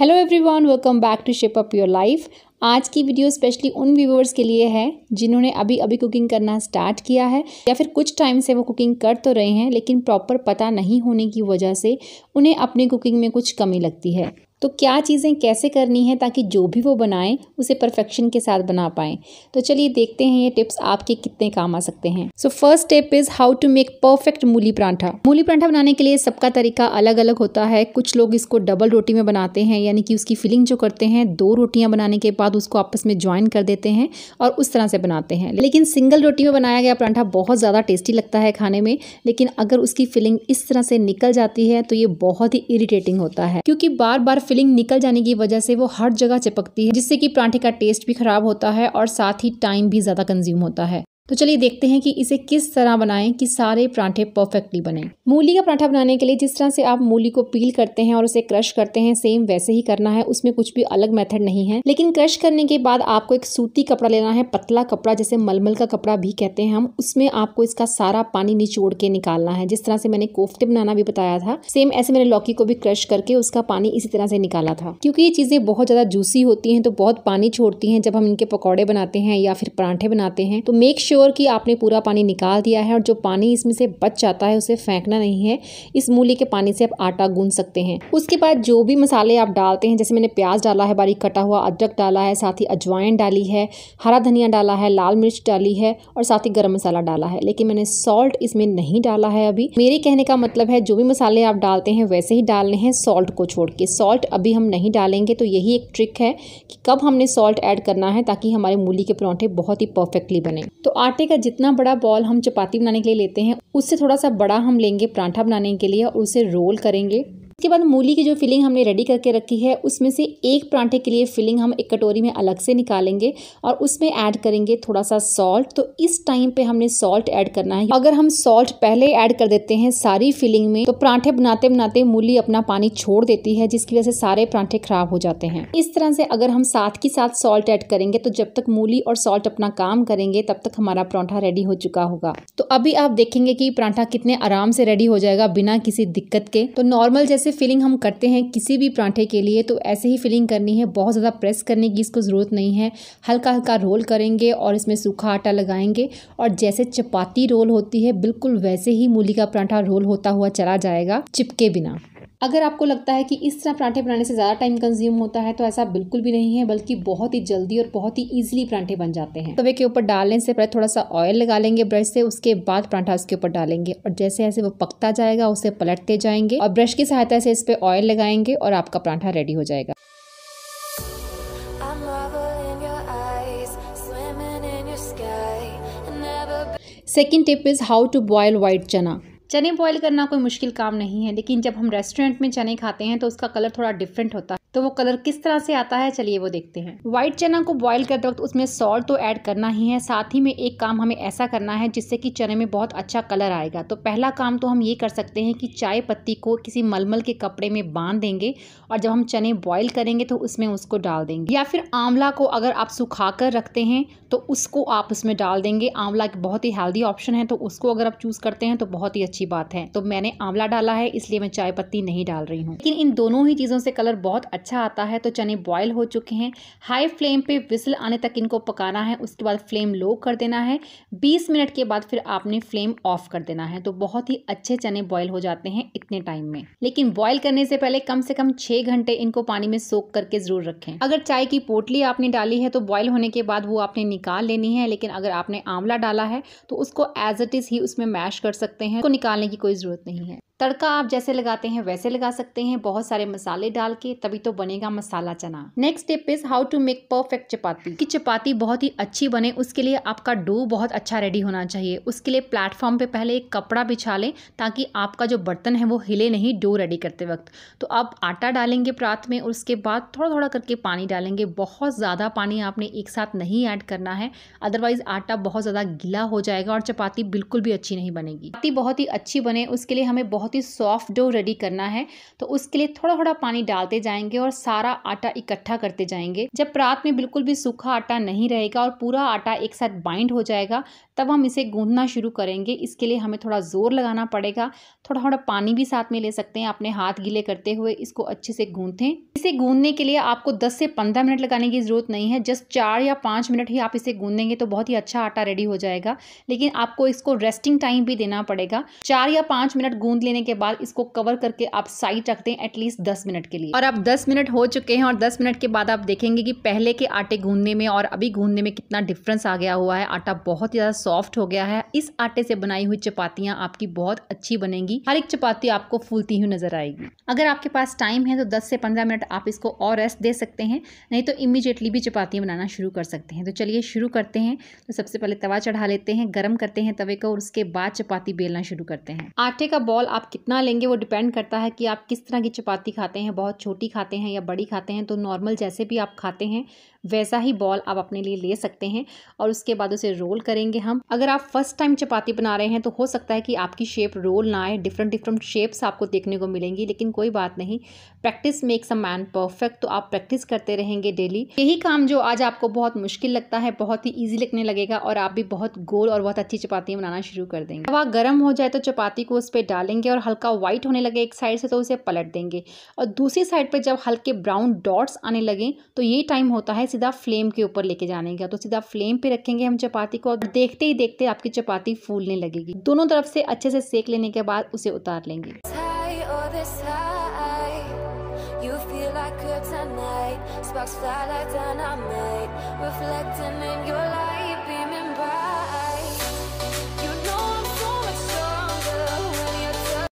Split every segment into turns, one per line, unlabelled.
Hello everyone welcome back to shape up your life आज की video specially उन viewers के लिए है जिन्होंने अभी अभी कुकिंग करना स्टार्ट किया है या फिर कुछ टाइम से वो कुकिंग कर तो रहे हैं लेकिन प्रॉपर पता नहीं होने की वजह से उन्हें अपनी कुकिंग में कुछ कमी लगती है तो क्या चीज़ें कैसे करनी है ताकि जो भी वो बनाएं उसे परफेक्शन के साथ बना पाएं तो चलिए देखते हैं ये टिप्स आपके कितने काम आ सकते हैं so first step is how to make perfect mooli paratha मूली परांठा बनाने के लिए सबका तरीका अलग अलग होता है कुछ लोग इसको डबल रोटी में बनाते हैं यानी कि उसकी फिलिंग जो करते हैं दो रोटियाँ बनाने के बाद उसको आपस में ज्वाइन कर देते हैं और उस तरह से बनाते हैं लेकिन सिंगल रोटी में बनाया गया परांठा बहुत ज़्यादा टेस्टी लगता है खाने में लेकिन अगर उसकी फिलिंग इस तरह से निकल जाती है तो ये बहुत ही इरिटेटिंग होता है क्योंकि बार बार फिलिंग निकल जाने की वजह से वो हर जगह चिपकती है जिससे कि पराठे का टेस्ट भी खराब होता है और साथ ही टाइम भी ज़्यादा कंज्यूम होता है तो चलिए देखते हैं कि इसे किस तरह बनाएं कि सारे परांठे परफेक्टली बने मूली का पराठा बनाने के लिए जिस तरह से आप मूली को पील करते हैं और उसे क्रश करते हैं सेम वैसे ही करना है उसमें कुछ भी अलग मेथड नहीं है लेकिन क्रश करने के बाद आपको एक सूती कपड़ा लेना है पतला कपड़ा जैसे मलमल का कपड़ा भी कहते हैं हम उसमें आपको इसका सारा पानी निचोड़ के निकालना है जिस तरह से मैंने कोफ्ते बनाना भी बताया था सेम ऐसे मैंने लौकी को भी क्रश करके उसका पानी इसी तरह से निकाला था क्योंकि ये चीज़ें बहुत ज़्यादा जूसी होती है तो बहुत पानी छोड़ती है जब हम इनके पकौड़े बनाते हैं या फिर परांठे बनाते हैं तो मेक श्योर श्योर कि आपने पूरा पानी निकाल दिया है और जो पानी इसमें से बच जाता है उसे फेंकना नहीं है इस मूली के पानी से आप आटा गूंद सकते हैं उसके बाद जो भी मसाले आप डालते हैं जैसे मैंने प्याज डाला है बारीक कटा हुआ अदरक डाला है साथ ही अजवाइन डाली है हरा धनिया डाला है लाल मिर्च डाली है और साथ ही गर्म मसाला डाला है लेकिन मैंने सॉल्ट इसमें नहीं डाला है अभी मेरे कहने का मतलब है जो भी मसाले आप डालते हैं वैसे ही डालने हैं सॉल्ट को छोड़ के सॉल्ट अभी हम नहीं डालेंगे तो यही एक ट्रिक है कि कब हमने सॉल्ट ऐड करना है ताकि हमारे मूली के परौंठे बहुत ही परफेक्टली बने तो आटे का जितना बड़ा बॉल हम चपाती बनाने के लिए लेते हैं उससे थोड़ा सा बड़ा हम लेंगे परांठा बनाने के लिए और उसे रोल करेंगे उसके बाद मूली की जो फिलिंग हमने रेडी करके रखी है उसमें से एक परांठे के लिए फिलिंग हम एक कटोरी में अलग से निकालेंगे और उसमें ऐड करेंगे थोड़ा सा सॉल्ट तो इस टाइम पे हमने सॉल्ट ऐड करना है अगर हम सॉल्ट पहले ऐड कर देते हैं सारी फिलिंग में तो परांठे बनाते बनाते मूली अपना पानी छोड़ देती है जिसकी वजह से सारे परांठे खराब हो जाते हैं इस तरह से अगर हम साथ के साथ सॉल्ट ऐड करेंगे तो जब तक मूली और सॉल्ट अपना काम करेंगे तब तक हमारा परांठा रेडी हो चुका होगा तो अभी आप देखेंगे कि परांठा कितने आराम से रेडी हो जाएगा बिना किसी दिक्कत के तो नॉर्मल जैसे जैसे फिलिंग हम करते हैं किसी भी परांठे के लिए तो ऐसे ही फिलिंग करनी है बहुत ज़्यादा प्रेस करने की इसको ज़रूरत नहीं है हल्का हल्का रोल करेंगे और इसमें सूखा आटा लगाएंगे और जैसे चपाती रोल होती है बिल्कुल वैसे ही मूली का परांठा रोल होता हुआ चला जाएगा चिपके बिना अगर आपको लगता है कि इस तरह परांठे बनाने से ज़्यादा टाइम कंज्यूम होता है तो ऐसा बिल्कुल भी नहीं है बल्कि बहुत ही जल्दी और बहुत ही ईजिली परांठे बन जाते हैं तवे के ऊपर डालने से पहले थोड़ा सा ऑयल लगा लेंगे ब्रश से उसके बाद परांठा उसके ऊपर डालेंगे और जैसे जैसे वो पकता जाएगा उसे पलटते जाएंगे और ब्रश की सहायता से इस पर ऑयल लगाएंगे और आपका परांठा रेडी हो जाएगा second tip is how to boil white chana चने बॉयल करना कोई मुश्किल काम नहीं है लेकिन जब हम रेस्टोरेंट में चने खाते हैं तो उसका कलर थोड़ा डिफरेंट होता है तो वो कलर किस तरह से आता है चलिए वो देखते हैं व्हाइट चना को बॉईल करते वक्त उसमें सॉल्ट तो ऐड करना ही है साथ ही में एक काम हमें ऐसा करना है जिससे कि चने में बहुत अच्छा कलर आएगा तो पहला काम तो हम ये कर सकते हैं कि चाय पत्ती को किसी मलमल के कपड़े में बांध देंगे और जब हम चने बॉयल करेंगे तो उसमें उसको डाल देंगे या फिर आंवला को अगर आप सुखा कर रखते हैं तो उसको आप उसमें डाल देंगे आंवला एक बहुत ही हेल्दी ऑप्शन है तो उसको अगर आप चूज़ करते हैं तो बहुत ही अच्छी बात है तो मैंने आंवला डाला है इसलिए मैं चाय पत्ती नहीं डाल रही हूँ लेकिन इन दोनों ही चीज़ों से कलर बहुत अच्छा अच्छा आता है तो चने बॉयल हो चुके हैं हाई फ्लेम पे विसल आने तक इनको पकाना है उसके बाद फ्लेम लो कर देना है 20 मिनट के बाद फिर आपने फ्लेम ऑफ कर देना है तो बहुत ही अच्छे चने बॉयल हो जाते हैं इतने टाइम में लेकिन बॉयल करने से पहले कम से कम छह घंटे इनको पानी में सोख करके ज़रूर रखें अगर चाय की पोटली आपने डाली है तो बॉयल होने के बाद वो आपने निकाल लेनी है लेकिन अगर आपने आंवला डाला है तो उसको एज इट इज़ ही उसमें मैश कर सकते हैं तो निकालने की कोई ज़रूरत नहीं है तड़का आप जैसे लगाते हैं वैसे लगा सकते हैं बहुत सारे मसाले डाल के तभी तो बनेगा masala chana next step is how to make perfect chapati की चपाती बहुत ही अच्छी बने उसके लिए आपका डो बहुत अच्छा रेडी होना चाहिए उसके लिए प्लेटफॉर्म पे पहले एक कपड़ा बिछा लें ताकि आपका जो बर्तन है वो हिले नहीं डो रेडी करते वक्त तो आप आटा डालेंगे प्रात में और उसके बाद थोड़ा थोड़ा करके पानी डालेंगे बहुत ज़्यादा पानी आपने एक साथ नहीं ऐड करना है अदरवाइज़ आटा बहुत ज़्यादा गीला हो जाएगा और चपाती बिल्कुल भी अच्छी नहीं बनेगी चपाती बहुत ही अच्छी बने उसके लिए हमें बहुत बहुत ही सॉफ्ट डो रेडी करना है तो उसके लिए थोड़ा थोड़ा पानी डालते जाएंगे और सारा आटा इकट्ठा करते जाएंगे जब रात में बिल्कुल भी सूखा आटा नहीं रहेगा और पूरा आटा एक साथ बाइंड हो जाएगा तब हम इसे गूंदना शुरू करेंगे इसके लिए हमें थोड़ा ज़ोर लगाना पड़ेगा थोड़ा थोड़ा पानी भी साथ में ले सकते हैं अपने हाथ गीले करते हुए इसको अच्छे से गूंथें इसे गूंदने के लिए आपको 10 से 15 मिनट लगाने की ज़रूरत नहीं है जस्ट चार या पाँच मिनट ही आप इसे गूंदेंगे तो बहुत ही अच्छा आटा रेडी हो जाएगा लेकिन आपको इसको रेस्टिंग टाइम भी देना पड़ेगा चार या पाँच मिनट गूंद लेने देने के बाद इसको कवर करके आप साइड रखते हैं एटलीस्ट दस मिनट के लिए और अब दस मिनट हो चुके हैं और दस मिनट के बाद आप देखेंगे कि पहले के आटे गूंदने में और अभी गूंदने में कितना डिफरेंस आ गया हुआ है आटा बहुत ज़्यादा सॉफ्ट हो गया है इस आटे से बनाई हुई चपातियां आपकी बहुत अच्छी बनेंगी हर एक चपाती आपको फूलती हुई नजर आएगी अगर आपके पास टाइम है तो दस से पंद्रह मिनट आप इसको और रेस्ट दे सकते हैं नहीं तो इमीजिएटली भी चपातियां बनाना शुरू कर सकते हैं तो चलिए शुरू करते हैं तो सबसे पहले तवा चढ़ा लेते हैं गर्म करते हैं तवे को और उसके बाद चपाती बेलना शुरू करते हैं आटे का बॉल आप आप कितना लेंगे वो डिपेंड करता है कि आप किस तरह की चपाती खाते हैं बहुत छोटी खाते हैं या बड़ी खाते हैं तो नॉर्मल जैसे भी आप खाते हैं वैसा ही बॉल आप अपने लिए ले सकते हैं और उसके बाद उसे रोल करेंगे हम अगर आप फर्स्ट टाइम चपाती बना रहे हैं तो हो सकता है कि आपकी शेप रोल ना आए डिफरेंट डिफरेंट शेप्स आपको देखने को मिलेंगी लेकिन कोई बात नहीं practice makes a man perfect तो आप प्रैक्टिस करते रहेंगे डेली यही काम जो आज आपको बहुत मुश्किल लगता है बहुत ही ईजी लगने लगेगा और आप भी बहुत गोल और बहुत अच्छी चपाती बनाना शुरू कर देंगे हवा गर्म हो जाए तो चपाती को उस पर डालेंगे और हल्का व्हाइट होने लगे एक साइड से तो उसे पलट देंगे और दूसरी साइड पर जब हल्के ब्राउन डॉट्स आने लगें तो ये टाइम होता है है सीधा फ्लेम के ऊपर लेके जाने का तो सीधा फ्लेम पे रखेंगे हम चपाती को और देखते ही देखते आपकी चपाती फूलने लगेगी दोनों तरफ से अच्छे से सेक लेने के बाद उसे उतार लेंगे Sparks fly like dynamite, reflecting in your light.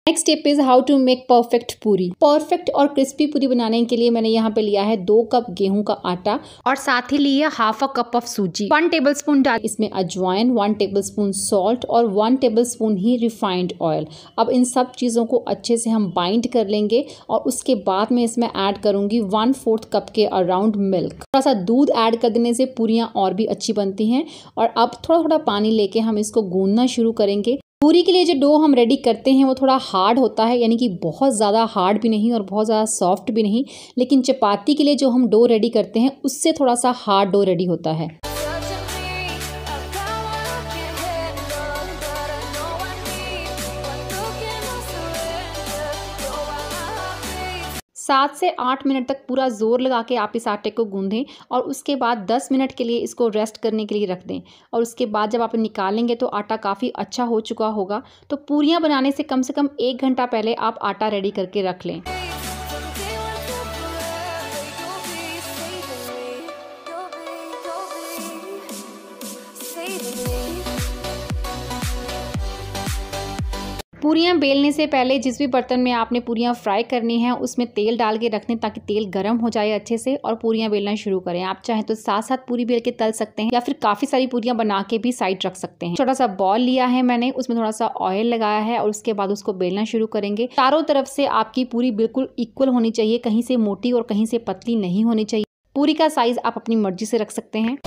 Next step is how to make perfect puri perfect और क्रिस्पी पूरी बनाने के लिए मैंने यहाँ पे लिया है दो कप गेहूं का आटा और साथ ही लिया half a cup of sooji one tablespoon डाल इसमें अजवाइन वन टेबल स्पून सॉल्ट और वन टेबल स्पून ही रिफाइंड ऑयल अब इन सब चीज़ों को अच्छे से हम बाइंड कर लेंगे और उसके बाद में इसमें ऐड करूंगी वन फोर्थ कप के अराउंड मिल्क थोड़ा सा दूध ऐड कर देने से पूरियाँ और भी अच्छी बनती हैं और अब थोड़ा थोड़ा पानी लेके हम इसको गूंदना शुरू करेंगे पूरी के लिए जो डो हम रेडी करते हैं वो थोड़ा हार्ड होता है यानी कि बहुत ज़्यादा हार्ड भी नहीं और बहुत ज़्यादा सॉफ्ट भी नहीं लेकिन चपाती के लिए जो हम डो रेडी करते हैं उससे थोड़ा सा हार्ड डो रेडी होता है सात से आठ मिनट तक पूरा ज़ोर लगा के आप इस आटे को गूंधें और उसके बाद दस मिनट के लिए इसको रेस्ट करने के लिए रख दें और उसके बाद जब आप निकालेंगे तो आटा काफ़ी अच्छा हो चुका होगा तो पूरियाँ बनाने से कम से कम एक घंटा पहले आप आटा रेडी करके रख लें पूरियाँ बेलने से पहले जिस भी बर्तन में आपने पूरियाँ फ्राई करनी है उसमें तेल डाल के रखने ताकि तेल गर्म हो जाए अच्छे से और पूरियाँ बेलना शुरू करें आप चाहें तो साथ साथ पूरी बेल के तल सकते हैं या फिर काफ़ी सारी पूरियाँ बना के भी साइड रख सकते हैं छोटा सा बॉल लिया है मैंने उसमें थोड़ा सा ऑयल लगाया है और उसके बाद उसको बेलना शुरू करेंगे चारों तरफ से आपकी पूरी बिल्कुल इक्वल होनी चाहिए कहीं से मोटी और कहीं से पतली नहीं होनी चाहिए पूरी का साइज आप अपनी मर्जी से रख सकते हैं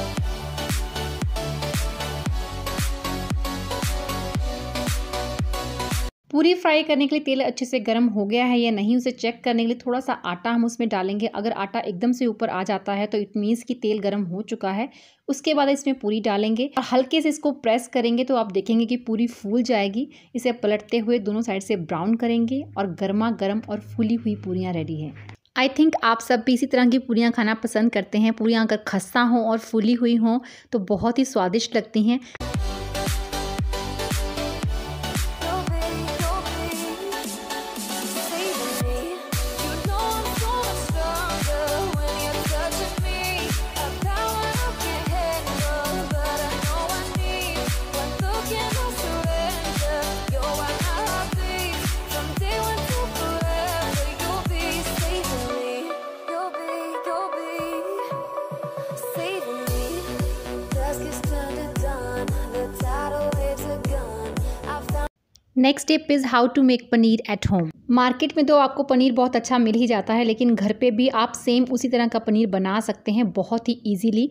पूरी फ्राई करने के लिए तेल अच्छे से गर्म हो गया है या नहीं उसे चेक करने के लिए थोड़ा सा आटा हम उसमें डालेंगे अगर आटा एकदम से ऊपर आ जाता है तो इट मीन्स कि तेल गर्म हो चुका है उसके बाद इसमें पूरी डालेंगे और हल्के से इसको प्रेस करेंगे तो आप देखेंगे कि पूरी फूल जाएगी इसे पलटते हुए दोनों साइड से ब्राउन करेंगे और गर्मा गर्म और फूली हुई पूरियाँ रेडी हैं आई थिंक आप सब भी इसी तरह की पूरियाँ खाना पसंद करते हैं पूरियाँ अगर खस्ता हों और फूली हुई हों तो बहुत ही स्वादिष्ट लगती हैं next step is how to make paneer at home market में तो आपको पनीर बहुत अच्छा मिल ही जाता है लेकिन घर पे भी आप सेम उसी तरह का पनीर बना सकते हैं बहुत ही इजीली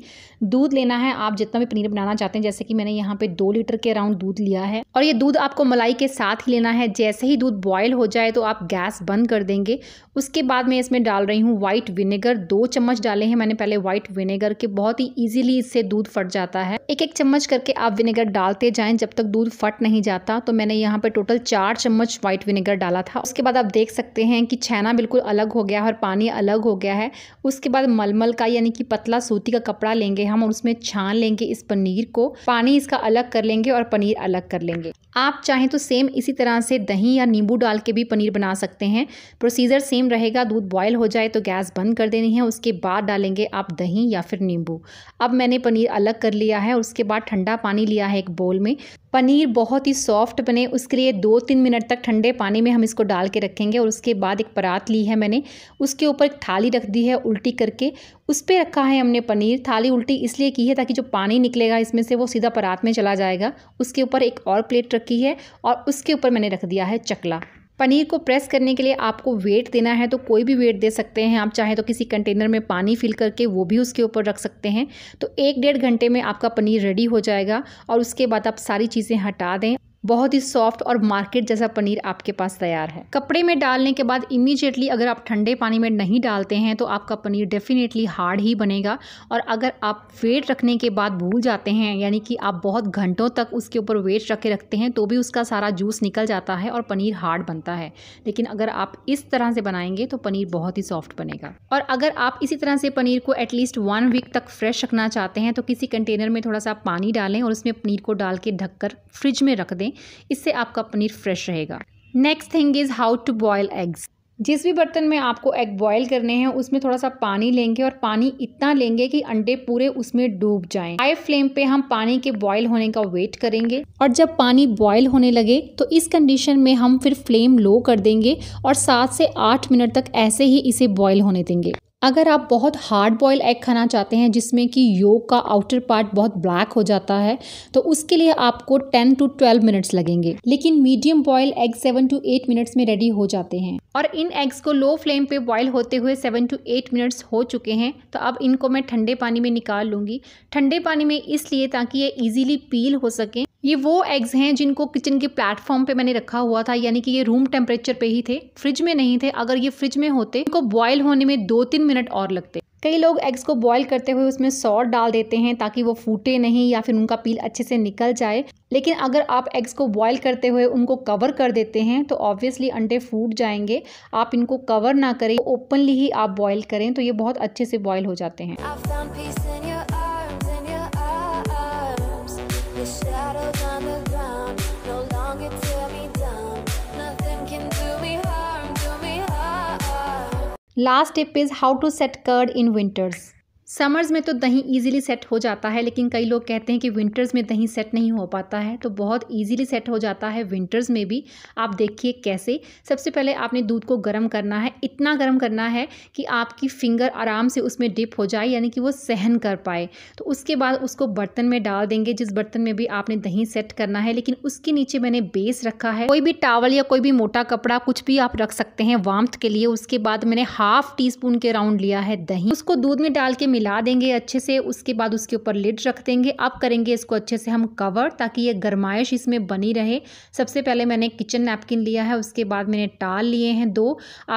दूध लेना है आप जितना भी पनीर बनाना चाहते हैं जैसे कि मैंने यहाँ पे दो लीटर के अराउंड दूध लिया है और ये दूध आपको मलाई के साथ ही लेना है जैसे ही दूध बॉयल हो जाए तो आप गैस बंद कर देंगे उसके बाद मैं इसमें डाल रही हूँ वाइट विनेगर दो चम्मच डाले हैं मैंने पहले वाइट विनेगर के बहुत ही ईजिली इससे दूध फट जाता है एक एक चम्मच करके आप विनेगर डालते जाएँ जब तक दूध फट नहीं जाता तो मैंने यहाँ पर टोटल चार चम्मच व्हाइट विनेगर डाला था उसके बाद आप देख सकते हैं कि छैना बिल्कुल अलग हो गया है और पानी अलग हो गया है उसके बाद मलमल का यानी कि पतला सूती का कपड़ा लेंगे हम और उसमें छान लेंगे इस पनीर को पानी इसका अलग कर लेंगे और पनीर अलग कर लेंगे आप चाहें तो सेम इसी तरह से दही या नींबू डाल के भी पनीर बना सकते हैं प्रोसीजर सेम रहेगा दूध बॉयल हो जाए तो गैस बंद कर देनी है उसके बाद डालेंगे आप दही या फिर नींबू अब मैंने पनीर अलग कर लिया है उसके बाद ठंडा पानी लिया है एक बोल में पनीर बहुत ही सॉफ्ट बने उसके लिए दो तीन मिनट तक ठंडे पानी में हम इसको डाल के रखेंगे और उसके बाद एक परात ली है मैंने उसके ऊपर एक थाली रख दी है उल्टी करके उस पर रखा है हमने पनीर थाली उल्टी इसलिए की है ताकि जो पानी निकलेगा इसमें से वो सीधा परात में चला जाएगा उसके ऊपर एक और प्लेट रखी है और उसके ऊपर मैंने रख दिया है चकला पनीर को प्रेस करने के लिए आपको वेट देना है तो कोई भी वेट दे सकते हैं आप चाहे तो किसी कंटेनर में पानी फिल करके वो भी उसके ऊपर रख सकते हैं तो एक डेढ़ घंटे में आपका पनीर रेडी हो जाएगा और उसके बाद आप सारी चीज़ें हटा दें बहुत ही सॉफ्ट और मार्केट जैसा पनीर आपके पास तैयार है कपड़े में डालने के बाद इमीजिएटली अगर आप ठंडे पानी में नहीं डालते हैं तो आपका पनीर डेफिनेटली हार्ड ही बनेगा और अगर आप वेट रखने के बाद भूल जाते हैं यानी कि आप बहुत घंटों तक उसके ऊपर वेट रखे रखते हैं तो भी उसका सारा जूस निकल जाता है और पनीर हार्ड बनता है लेकिन अगर आप इस तरह से बनाएंगे तो पनीर बहुत ही सॉफ्ट बनेगा और अगर आप इसी तरह से पनीर को एटलीस्ट वन वीक तक फ्रेश रखना चाहते हैं तो किसी कंटेनर में थोड़ा सा पानी डालें और उसमें पनीर को डाल के ढककर फ्रिज में रख दें इससे आपका पनीर फ्रेश रहेगा next thing is how to boil eggs जिस भी बर्तन में आपको एग बॉयल करने हैं उसमें थोड़ा सा पानी लेंगे और पानी इतना लेंगे कि अंडे पूरे उसमें डूब जाएं। हाई फ्लेम पे हम पानी के बॉयल होने का वेट करेंगे और जब पानी बॉयल होने लगे तो इस कंडीशन में हम फिर फ्लेम लो कर देंगे और सात से आठ मिनट तक ऐसे ही इसे बॉयल होने देंगे अगर आप बहुत हार्ड बॉयल एग खाना चाहते हैं जिसमें कि योग का आउटर पार्ट बहुत ब्लैक हो जाता है तो उसके लिए आपको 10 टू 12 मिनट्स लगेंगे लेकिन medium boil egg 7 to 8 minutes में रेडी हो जाते हैं और इन एग्स को लो फ्लेम पे बॉयल होते हुए 7 टू 8 मिनट्स हो चुके हैं तो अब इनको मैं ठंडे पानी में निकाल लूँगी ठंडे पानी में इसलिए ताकि ये ईजिली पील हो सकें ये वो एग्स हैं जिनको किचन के प्लेटफॉर्म पे मैंने रखा हुआ था यानी कि ये रूम टेम्परेचर पे ही थे फ्रिज में नहीं थे अगर ये फ्रिज में होते इनको बॉयल होने में दो तीन मिनट और लगते कई लोग एग्स को बॉयल करते हुए उसमें सॉल्ट डाल देते हैं ताकि वो फूटे नहीं या फिर उनका पील अच्छे से निकल जाए लेकिन अगर आप एग्स को बॉयल करते हुए उनको कवर कर देते हैं तो ऑब्वियसली अंडे फूट जाएंगे आप इनको कवर ना करें ओपनली ही आप बॉयल करें तो ये बहुत अच्छे से बॉयल हो जाते हैं Last tip is how to set curd in winters. Summers में तो दही इजीली सेट हो जाता है लेकिन कई लोग कहते हैं कि विंटर्स में दही सेट नहीं हो पाता है तो बहुत इजीली सेट हो जाता है विंटर्स में भी आप देखिए कैसे सबसे पहले आपने दूध को गर्म करना है इतना गर्म करना है कि आपकी फिंगर आराम से उसमें डिप हो जाए यानी कि वो सहन कर पाए तो उसके बाद उसको बर्तन में डाल देंगे जिस बर्तन में भी आपने दही सेट करना है लेकिन उसके नीचे मैंने बेस रखा है कोई भी टावल या कोई भी मोटा कपड़ा कुछ भी आप रख सकते हैं वाम्थ के लिए उसके बाद मैंने हाफ टी स्पून के राउंड लिया है दही उसको दूध में डाल के हिला देंगे अच्छे से उसके बाद उसके ऊपर लिड रख देंगे अब करेंगे इसको अच्छे से हम कवर ताकि ये गर्माइश इसमें बनी रहे सबसे पहले मैंने किचन नैपकिन लिया है उसके बाद मैंने टाल लिए हैं दो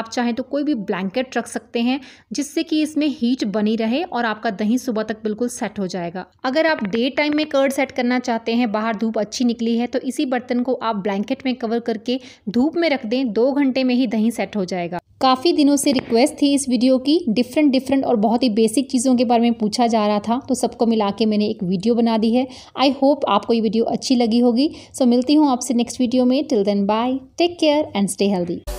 आप चाहें तो कोई भी ब्लैंकेट रख सकते हैं जिससे कि इसमें हीट बनी रहे और आपका दही सुबह तक बिल्कुल सेट हो जाएगा अगर आप डे टाइम में कर्ड सेट करना चाहते हैं बाहर धूप अच्छी निकली है तो इसी बर्तन को आप ब्लैंकेट में कवर करके धूप में रख दें दो घंटे में ही दही सेट हो जाएगा काफ़ी दिनों से रिक्वेस्ट थी इस वीडियो की डिफरेंट डिफरेंट और बहुत ही बेसिक चीज़ों चीज़ों के बारे में पूछा जा रहा था तो सबको मिला के मैंने एक वीडियो बना दी है आई होप आपको ये वीडियो अच्छी लगी होगी सो so, मिलती हूँ आपसे नेक्स्ट वीडियो में till then bye take care and stay healthy